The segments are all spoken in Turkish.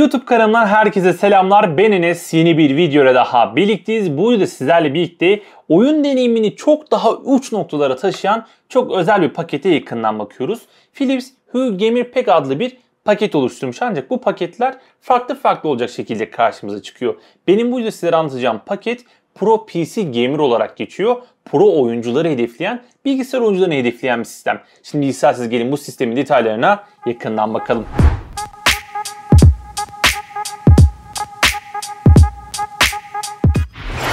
YouTube kanalından herkese selamlar. Ben Enes. Yeni bir videoda daha birlikteyiz. Bu videoda sizlerle birlikte oyun deneyimini çok daha uç noktalara taşıyan çok özel bir pakete yakından bakıyoruz. Philips Hue Gamer Pack adlı bir paket oluşturmuş. Ancak bu paketler farklı farklı olacak şekilde karşımıza çıkıyor. Benim bu videoda sizlere anlatacağım paket Pro PC Gamer olarak geçiyor. Pro oyuncuları hedefleyen, bilgisayar oyuncularını hedefleyen bir sistem. Şimdi isterseniz gelin bu sistemin detaylarına yakından bakalım.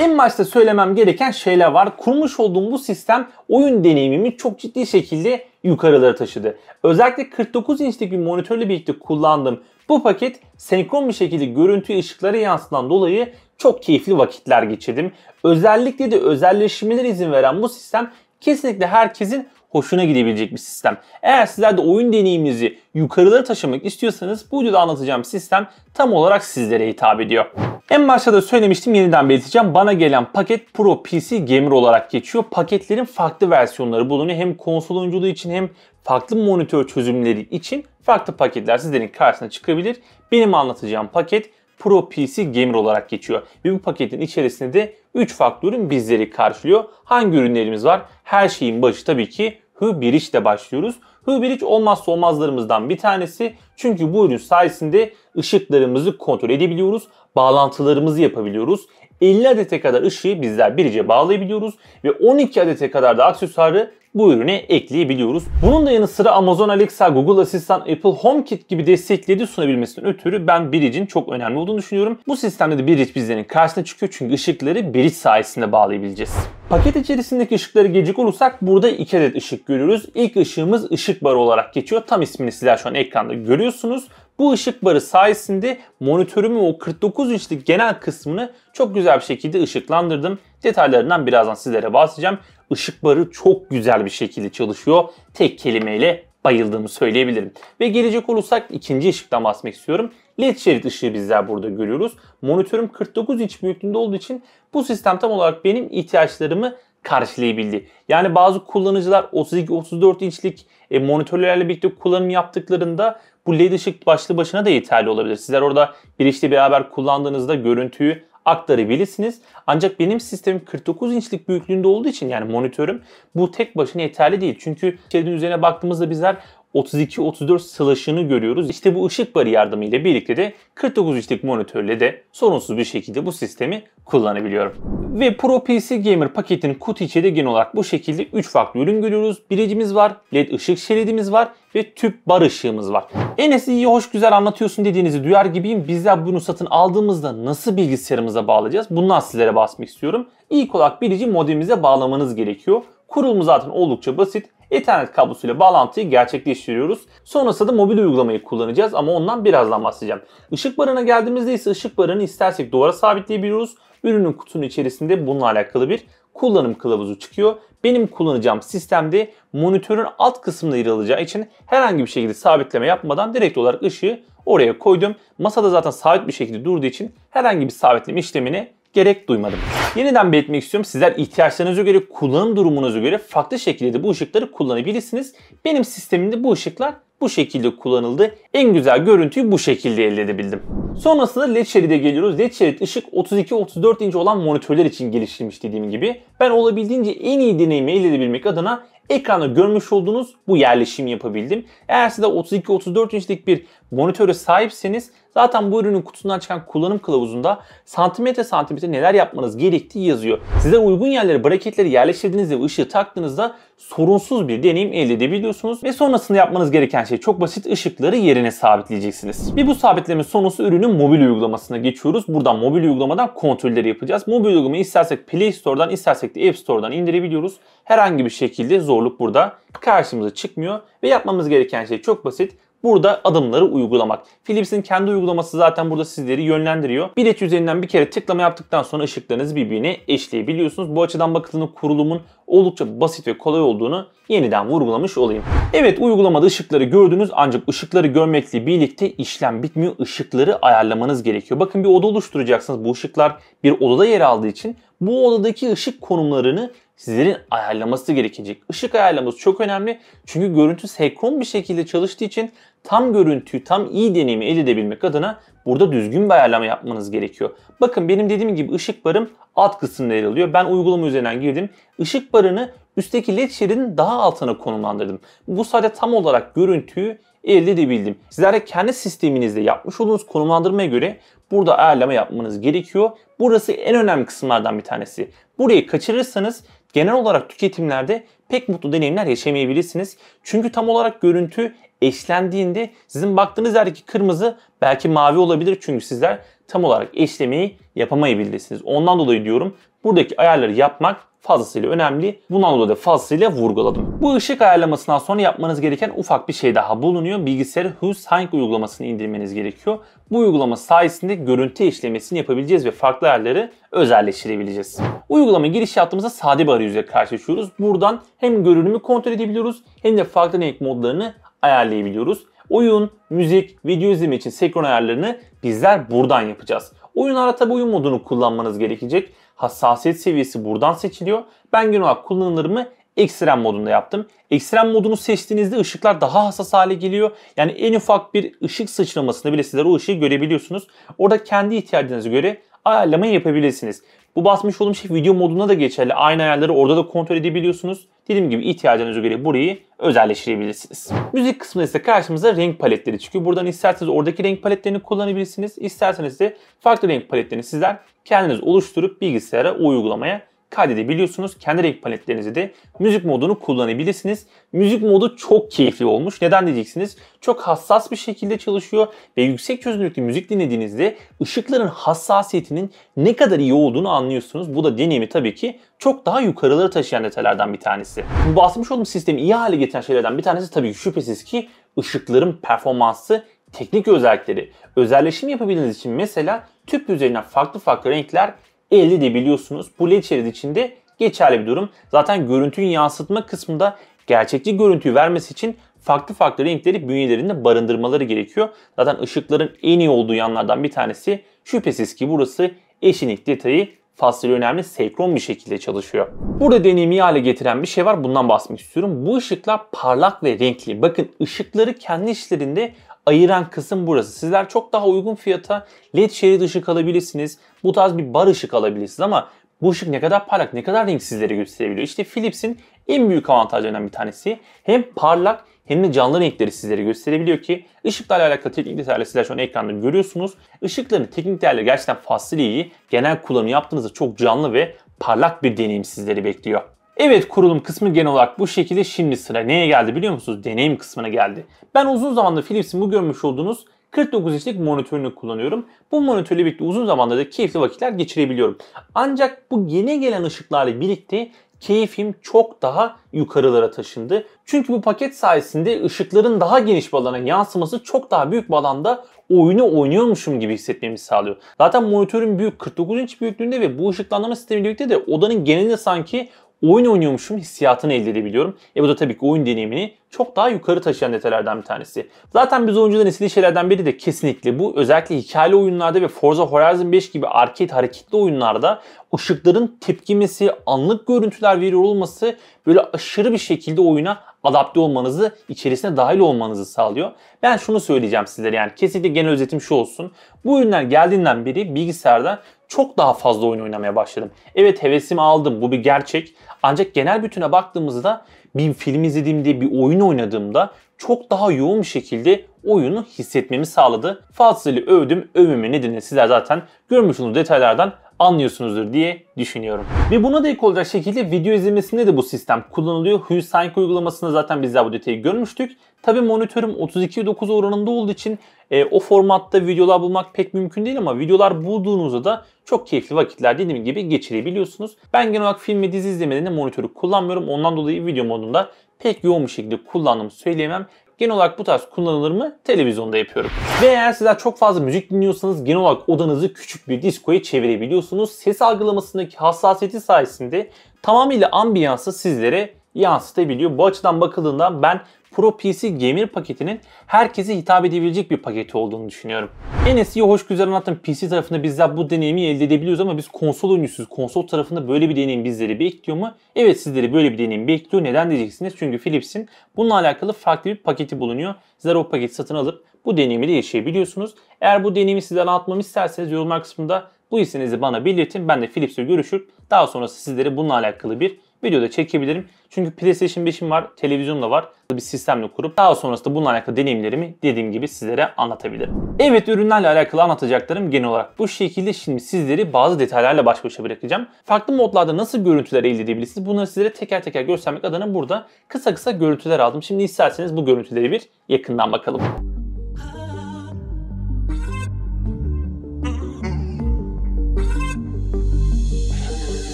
En başta söylemem gereken şeyler var. Kurmuş olduğum bu sistem oyun deneyimimi çok ciddi şekilde yukarılara taşıdı. Özellikle 49 inçlik bir monitörle birlikte kullandığım bu paket senkron bir şekilde görüntü ışıkları yansıdan dolayı çok keyifli vakitler geçirdim. Özellikle de özelleşmeler izin veren bu sistem kesinlikle herkesin hoşuna gidebilecek bir sistem. Eğer sizler de oyun deneyiminizi yukarılara taşımak istiyorsanız bu videoda anlatacağım sistem tam olarak sizlere hitap ediyor. En başta da söylemiştim yeniden belirteceğim. Bana gelen paket Pro PC Gamer olarak geçiyor. Paketlerin farklı versiyonları bulunuyor. Hem konsol oyunculuğu için hem farklı monitör çözümleri için farklı paketler sizlerin karşısına çıkabilir. Benim anlatacağım paket Pro PC Gamer olarak geçiyor. Ve bu paketin içerisinde de 3 farklı ürün bizleri karşılıyor. Hangi ürünlerimiz var? Her şeyin başı tabii ki Hübiriç ile başlıyoruz. Hübiriç olmazsa olmazlarımızdan bir tanesi. Çünkü bu ürün sayesinde ışıklarımızı kontrol edebiliyoruz. Bağlantılarımızı yapabiliyoruz. 50 adete kadar ışığı bizler birice bağlayabiliyoruz ve 12 adete kadar da aksesuarı bu ürüne ekleyebiliyoruz. Bunun da yanı sıra Amazon Alexa, Google Asistan, Apple HomeKit gibi destekleri sunabilmesinden ötürü ben Bridge'in çok önemli olduğunu düşünüyorum. Bu sistemde de Bridge bizlerin karşısına çıkıyor çünkü ışıkları Bridge sayesinde bağlayabileceğiz. Paket içerisindeki ışıkları gecik olursak burada iki adet ışık görürüz. İlk ışığımız ışık barı olarak geçiyor. Tam ismini sizler şu an ekranda görüyorsunuz. Bu ışık barı sayesinde monitörümün o 49 inçlik genel kısmını çok güzel bir şekilde ışıklandırdım. Detaylarından birazdan sizlere bahsedeceğim. Işık barı çok güzel bir şekilde çalışıyor. Tek kelimeyle bayıldığımı söyleyebilirim. Ve gelecek olursak ikinci ışıktan bahsetmek istiyorum. LED şerit ışığı bizler burada görüyoruz. Monitörüm 49 inç büyüklüğünde olduğu için bu sistem tam olarak benim ihtiyaçlarımı karşılayabildi. Yani bazı kullanıcılar 32-34 inçlik e, monitörlerle birlikte kullanım yaptıklarında bu LED ışık başlı başına da yeterli olabilir. Sizler orada bir işte beraber kullandığınızda görüntüyü aktarabilirsiniz. Ancak benim sistemim 49 inçlik büyüklüğünde olduğu için yani monitörüm bu tek başına yeterli değil. Çünkü içeriğin üzerine baktığımızda bizler 32-34 sılaşını görüyoruz. İşte bu ışık barı yardımıyla birlikte de 49 inçlik monitörle de sorunsuz bir şekilde bu sistemi kullanabiliyorum. Ve Pro PC Gamer paketinin kutu içinde genel olarak bu şekilde 3 farklı ürün görüyoruz. Bilecimiz var, led ışık şeridimiz var ve tüp bar ışığımız var. Enes iyi hoş güzel anlatıyorsun dediğinizi duyar gibiyim. Bizler bunu satın aldığımızda nasıl bilgisayarımıza bağlayacağız? Bundan sizlere basmak istiyorum. İlk olarak bilici modemimize bağlamanız gerekiyor. Kurulumu zaten oldukça basit. Ethernet kablosuyla bağlantıyı gerçekleştiriyoruz. Sonrasında da mobil uygulamayı kullanacağız ama ondan birazdan bahsedeceğim. Işık barına geldiğimizde ise ışık barını istersek duvara sabitleyebiliyoruz. Ürünün kutunun içerisinde bununla alakalı bir kullanım kılavuzu çıkıyor. Benim kullanacağım sistemde monitörün alt kısmında yer alacağı için herhangi bir şekilde sabitleme yapmadan direkt olarak ışığı oraya koydum. Masada zaten sabit bir şekilde durduğu için herhangi bir sabitleme işlemini gerek duymadım. Yeniden belirtmek istiyorum. Sizler ihtiyaçlarınıza göre, kullanım durumunuza göre farklı şekilde bu ışıkları kullanabilirsiniz. Benim sistemimde bu ışıklar bu şekilde kullanıldı. En güzel görüntüyü bu şekilde elde edebildim. Sonrasında LED şeride geliyoruz. LED şerit ışık 32-34 inç olan monitörler için geliştirilmiş dediğim gibi. Ben olabildiğince en iyi deneyimi elde edebilmek adına Ekranı görmüş olduğunuz bu yerleşim yapabildim. Eğer siz de 32-34 inçlik bir monitöre sahipseniz zaten bu ürünün kutusundan çıkan kullanım kılavuzunda santimetre santimetre neler yapmanız gerektiği yazıyor. Size uygun yerlere bracketleri yerleştirdiğinizde ve ışığı taktığınızda sorunsuz bir deneyim elde edebiliyorsunuz ve sonrasında yapmanız gereken şey çok basit ışıkları yerine sabitleyeceksiniz. Bir bu sabitleme sonrası ürünün mobil uygulamasına geçiyoruz. Buradan mobil uygulamadan kontrolleri yapacağız. Mobil uygulamayı istersek Play Store'dan istersek de App Store'dan indirebiliyoruz. Herhangi bir şekilde zorluk burada karşımıza çıkmıyor ve yapmamız gereken şey çok basit. Burada adımları uygulamak. Philips'in kendi uygulaması zaten burada sizleri yönlendiriyor. Bilet üzerinden bir kere tıklama yaptıktan sonra ışıklarınızı birbirine eşleyebiliyorsunuz. Bu açıdan bakıldığında kurulumun oldukça basit ve kolay olduğunu yeniden vurgulamış olayım. Evet uygulamada ışıkları gördünüz ancak ışıkları görmekle birlikte işlem bitmiyor. Işıkları ayarlamanız gerekiyor. Bakın bir oda oluşturacaksınız. Bu ışıklar bir odada yer aldığı için bu odadaki ışık konumlarını sizlerin ayarlaması gerekecek. Işık ayarlaması çok önemli çünkü görüntü senkron bir şekilde çalıştığı için tam görüntüyü, tam iyi deneyimi elde edebilmek adına burada düzgün bir ayarlama yapmanız gerekiyor. Bakın benim dediğim gibi ışık barım alt kısımda yer alıyor. Ben uygulama üzerinden girdim. Işık barını üstteki led şeridinin daha altına konumlandırdım. Bu sayede tam olarak görüntüyü elde edebildim. Sizler de kendi sisteminizde yapmış olduğunuz konumlandırmaya göre burada ayarlama yapmanız gerekiyor. Burası en önemli kısımlardan bir tanesi. Burayı kaçırırsanız genel olarak tüketimlerde pek mutlu deneyimler yaşamayabilirsiniz. Çünkü tam olarak görüntü eşlendiğinde sizin baktığınız yerdeki kırmızı belki mavi olabilir çünkü sizler tam olarak eşlemeyi yapamayabilirsiniz. Ondan dolayı diyorum buradaki ayarları yapmak fazlasıyla önemli. Bundan dolayı da fazlasıyla vurguladım. Bu ışık ayarlamasından sonra yapmanız gereken ufak bir şey daha bulunuyor. Bilgisayarı HuSync uygulamasını indirmeniz gerekiyor. Bu uygulama sayesinde görüntü işlemesini yapabileceğiz ve farklı ayarları özelleştirebileceğiz. Uygulama giriş yaptığımızda sade bir arayüzle karşılaşıyoruz. Buradan hem görünümü kontrol edebiliyoruz hem de farklı renk modlarını ayarlayabiliyoruz. Oyun, müzik, video izleme için senkron ayarlarını bizler buradan yapacağız. Oyun aratabı oyun modunu kullanmanız gerekecek. Hassasiyet seviyesi buradan seçiliyor. Ben genel olarak kullanımlarımı ekstrem modunda yaptım. Ekstrem modunu seçtiğinizde ışıklar daha hassas hale geliyor. Yani en ufak bir ışık sıçramasında bile sizler o ışığı görebiliyorsunuz. Orada kendi ihtiyacınıza göre ayarlama yapabilirsiniz. Bu basmış olduğum şey video moduna da geçerli. Aynı ayarları orada da kontrol edebiliyorsunuz. Dediğim gibi ihtiyacınıza göre burayı özelleştirebilirsiniz. Müzik kısmında ise karşımıza renk paletleri çıkıyor. Buradan isterseniz oradaki renk paletlerini kullanabilirsiniz. İsterseniz de farklı renk paletlerini sizler kendiniz oluşturup bilgisayara uygulamaya kaydedebiliyorsunuz. Kendi renk paletlerinizi de müzik modunu kullanabilirsiniz. Müzik modu çok keyifli olmuş. Neden diyeceksiniz? Çok hassas bir şekilde çalışıyor ve yüksek çözünürlüklü müzik dinlediğinizde ışıkların hassasiyetinin ne kadar iyi olduğunu anlıyorsunuz. Bu da deneyimi tabii ki çok daha yukarılara taşıyan detaylardan bir tanesi. Bu bahsetmiş olduğum sistemi iyi hale getiren şeylerden bir tanesi tabii şüphesiz ki ışıkların performansı teknik özellikleri. Özelleşim yapabildiğiniz için mesela tüp üzerinden farklı farklı renkler elde edebiliyorsunuz. Bu LED şerit için geçerli bir durum. Zaten görüntüyü yansıtma kısmında gerçekçi görüntüyü vermesi için farklı farklı renkleri bünyelerinde barındırmaları gerekiyor. Zaten ışıkların en iyi olduğu yanlardan bir tanesi şüphesiz ki burası eşinik detayı fasili önemli Sekron bir şekilde çalışıyor. Burada deneyimi hale getiren bir şey var bundan bahsetmek istiyorum. Bu ışıklar parlak ve renkli. Bakın ışıkları kendi işlerinde ayıran kısım burası. Sizler çok daha uygun fiyata led şerit ışık alabilirsiniz. Bu tarz bir bar ışık alabilirsiniz ama bu ışık ne kadar parlak, ne kadar renk sizlere gösterebiliyor. İşte Philips'in en büyük avantajlarından bir tanesi hem parlak hem de canlı renkleri sizlere gösterebiliyor ki ışıklarla alakalı teknik detayları sizler şu an ekranda görüyorsunuz. Işıkların teknik detayları gerçekten fasıl iyi. Genel kullanımı yaptığınızda çok canlı ve parlak bir deneyim sizleri bekliyor. Evet kurulum kısmı genel olarak bu şekilde şimdi sıra neye geldi biliyor musunuz? Deneyim kısmına geldi. Ben uzun zamandır Philips'in bu görmüş olduğunuz 49 inçlik monitörünü kullanıyorum. Bu monitörle birlikte uzun zamandır da keyifli vakitler geçirebiliyorum. Ancak bu yeni gelen ışıklarla birlikte keyfim çok daha yukarılara taşındı. Çünkü bu paket sayesinde ışıkların daha geniş bir alana yansıması çok daha büyük bir alanda oyunu oynuyormuşum gibi hissetmemi sağlıyor. Zaten monitörün büyük 49 inç büyüklüğünde ve bu ışıklandırma sistemiyle birlikte de odanın genelinde sanki oyun oynuyormuşum hissiyatını elde edebiliyorum. E bu da tabii ki oyun deneyimini çok daha yukarı taşıyan detaylardan bir tanesi. Zaten biz oyuncuların istediği şeylerden biri de kesinlikle bu. Özellikle hikayeli oyunlarda ve Forza Horizon 5 gibi arcade hareketli oyunlarda ışıkların tepkimesi, anlık görüntüler veriyor olması böyle aşırı bir şekilde oyuna adapte olmanızı, içerisine dahil olmanızı sağlıyor. Ben şunu söyleyeceğim sizlere yani kesinlikle genel özetim şu olsun. Bu ürünler geldiğinden beri bilgisayarda çok daha fazla oyun oynamaya başladım. Evet hevesimi aldım bu bir gerçek. Ancak genel bütüne baktığımızda bir film izlediğimde, bir oyun oynadığımda çok daha yoğun bir şekilde oyunu hissetmemi sağladı. Fazlasıyla övdüm. Övümü nedeni sizler zaten görmüşsünüz detaylardan anlıyorsunuzdur diye düşünüyorum. Ve buna da ek olacak şekilde video izlemesinde de bu sistem kullanılıyor. Huysonic uygulamasında zaten biz de bu detayı görmüştük. Tabi monitörüm 32.9 oranında olduğu için e, o formatta videolar bulmak pek mümkün değil ama videolar bulduğunuzda da çok keyifli vakitler dediğim gibi geçirebiliyorsunuz. Ben genel olarak film ve dizi izlemelerinde monitörü kullanmıyorum. Ondan dolayı video modunda pek yoğun bir şekilde kullandığımı söyleyemem. Genel olarak bu tarz kullanılır mı? Televizyonda yapıyorum. Ve eğer sizler çok fazla müzik dinliyorsanız genel olarak odanızı küçük bir diskoya çevirebiliyorsunuz. Ses algılamasındaki hassasiyeti sayesinde tamamıyla ambiyansı sizlere yansıtabiliyor. Bu açıdan bakıldığında ben Pro PC Gemir paketinin herkese hitap edebilecek bir paketi olduğunu düşünüyorum. NSE'yi hoş güzel anlattım. PC tarafında bizler bu deneyimi elde edebiliyoruz ama biz konsol oyuncusuyuz. Konsol tarafında böyle bir deneyim bizleri bekliyor mu? Evet sizleri böyle bir deneyim bekliyor. Neden diyeceksiniz? Çünkü Philips'in bununla alakalı farklı bir paketi bulunuyor. Sizler o paketi satın alıp bu deneyimi de yaşayabiliyorsunuz. Eğer bu deneyimi sizden anlatmamı isterseniz yorumlar kısmında bu hissinizi bana belirtin. Ben de Philips'le görüşüp daha sonrası sizlere bununla alakalı bir videoda çekebilirim. Çünkü PlayStation 5'im var, televizyon da var. Bir sistemle kurup daha sonrasında bununla alakalı deneyimlerimi dediğim gibi sizlere anlatabilirim. Evet ürünlerle alakalı anlatacaklarım genel olarak bu şekilde şimdi sizleri bazı detaylarla baş başa bırakacağım. Farklı modlarda nasıl görüntüler elde edebilirsiniz bunları sizlere teker teker göstermek adına burada kısa kısa görüntüler aldım. Şimdi isterseniz bu görüntüleri bir yakından bakalım.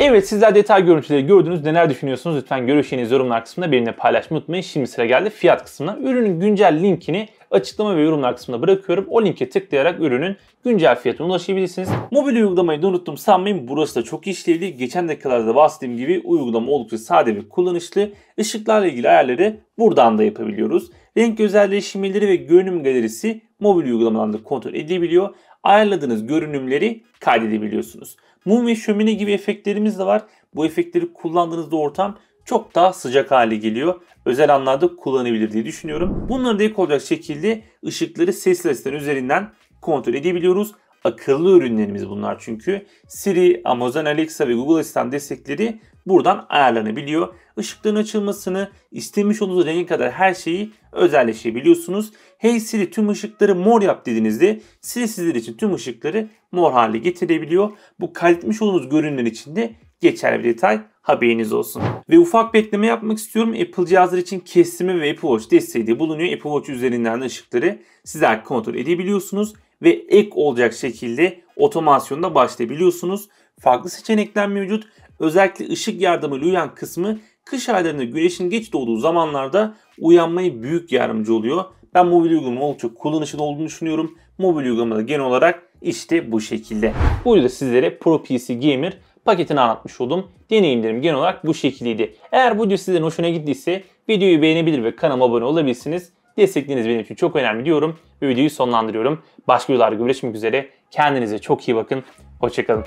Evet sizler detay görüntüleri gördünüz. Neler düşünüyorsunuz? Lütfen görüşlerinizi yorumlar kısmında benimle paylaşmayı unutmayın. Şimdi sıra geldi fiyat kısmına. Ürünün güncel linkini açıklama ve yorumlar kısmında bırakıyorum. O linke tıklayarak ürünün güncel fiyatına ulaşabilirsiniz. Mobil uygulamayı da unuttum sanmayın. Burası da çok işlevli. Geçen dakikalarda bahsettiğim gibi uygulama oldukça sade ve kullanışlı. Işıklarla ilgili ayarları buradan da yapabiliyoruz. Renk özelleştirmeleri ve görünüm galerisi mobil uygulamadan kontrol edilebiliyor. Ayarladığınız görünümleri kaydedebiliyorsunuz. Mum ve şömine gibi efektlerimiz de var. Bu efektleri kullandığınızda ortam çok daha sıcak hale geliyor. Özel anlarda kullanabilir diye düşünüyorum. Bunları da ek olacak şekilde ışıkları ses üzerinden kontrol edebiliyoruz. Akıllı ürünlerimiz bunlar çünkü. Siri, Amazon Alexa ve Google Assistant destekleri buradan ayarlanabiliyor. Işıkların açılmasını, istemiş olduğunuz renge kadar her şeyi özelleşebiliyorsunuz Hey Siri tüm ışıkları mor yap dediğinizde Siri sizler için tüm ışıkları mor hale getirebiliyor. Bu kaydetmiş olduğunuz görünümler için de geçerli bir detay haberiniz olsun. Ve ufak bir ekleme yapmak istiyorum. Apple cihazlar için kesimi ve Apple Watch desteği de bulunuyor. Apple Watch üzerinden de ışıkları sizler kontrol edebiliyorsunuz ve ek olacak şekilde otomasyonda başlayabiliyorsunuz. Farklı seçenekler mevcut. Özellikle ışık yardımıyla uyan kısmı kış aylarında güneşin geç doğduğu zamanlarda uyanmayı büyük yardımcı oluyor. Ben mobil uygulamanın oldukça kullanışlı olduğunu düşünüyorum. Mobil uygulamada genel olarak işte bu şekilde. Bu videoda sizlere Pro PC Gamer paketini anlatmış oldum. Deneyimlerim genel olarak bu şekildeydi. Eğer bu video sizin hoşuna gittiyse videoyu beğenebilir ve kanalıma abone olabilirsiniz. Destekleriniz benim için çok önemli diyorum ve videoyu sonlandırıyorum. Başka videolarda görüşmek üzere. Kendinize çok iyi bakın. Hoşçakalın.